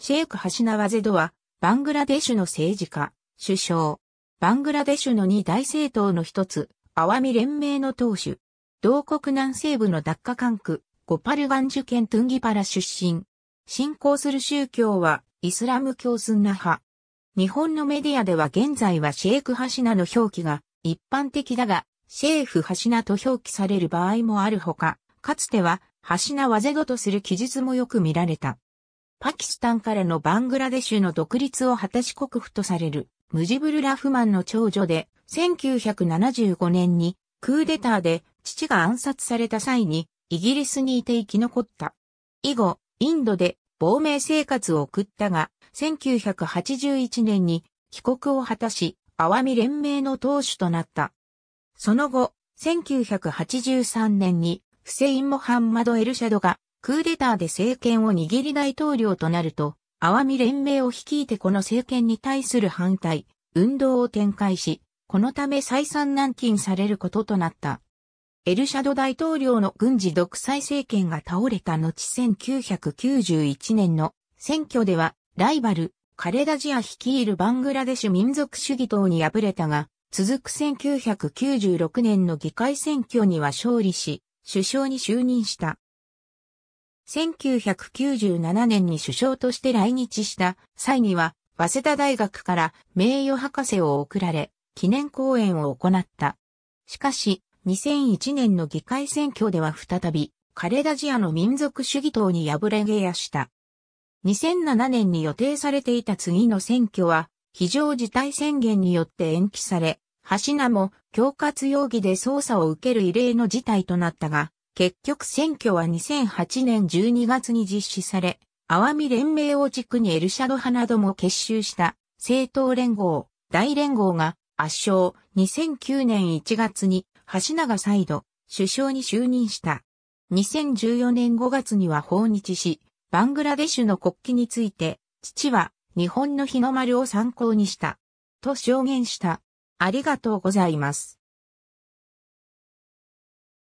シェイク・ハシナワゼドは、バングラデシュの政治家、首相。バングラデシュの二大政党の一つ、アワミ連盟の党首。同国南西部のダッカ管区、ゴパルガンジュ県トゥンギパラ出身。信仰する宗教は、イスラム教スンナ派。日本のメディアでは現在はシェイク・ハシナの表記が一般的だが、シェイフ・ハシナと表記される場合もあるほか、かつては、ハシナ・ワゼドとする記述もよく見られた。パキスタンからのバングラデシュの独立を果たし国府とされる、ムジブル・ラフマンの長女で、1975年にクーデターで父が暗殺された際にイギリスにいて生き残った。以後、インドで亡命生活を送ったが、1981年に帰国を果たし、アワミ連盟の党首となった。その後、1983年にフセイン・モハンマド・エルシャドがクーデターで政権を握り大統領となると、アワミ連盟を率いてこの政権に対する反対、運動を展開し、このため再三軟禁されることとなった。エルシャド大統領の軍事独裁政権が倒れた後1991年の選挙では、ライバル、カレダジア率いるバングラデシュ民族主義党に敗れたが、続く1996年の議会選挙には勝利し、首相に就任した。1997年に首相として来日した際には、早稲田大学から名誉博士を贈られ、記念講演を行った。しかし、2001年の議会選挙では再び、カレダジアの民族主義党に敗れ下野した。2007年に予定されていた次の選挙は、非常事態宣言によって延期され、橋名も恐喝容疑で捜査を受ける異例の事態となったが、結局選挙は2008年12月に実施され、アワミ連盟を軸にエルシャド派なども結集した政党連合、大連合が圧勝2009年1月に橋永再度首相に就任した。2014年5月には訪日し、バングラデシュの国旗について、父は日本の日の丸を参考にした。と証言した。ありがとうございます。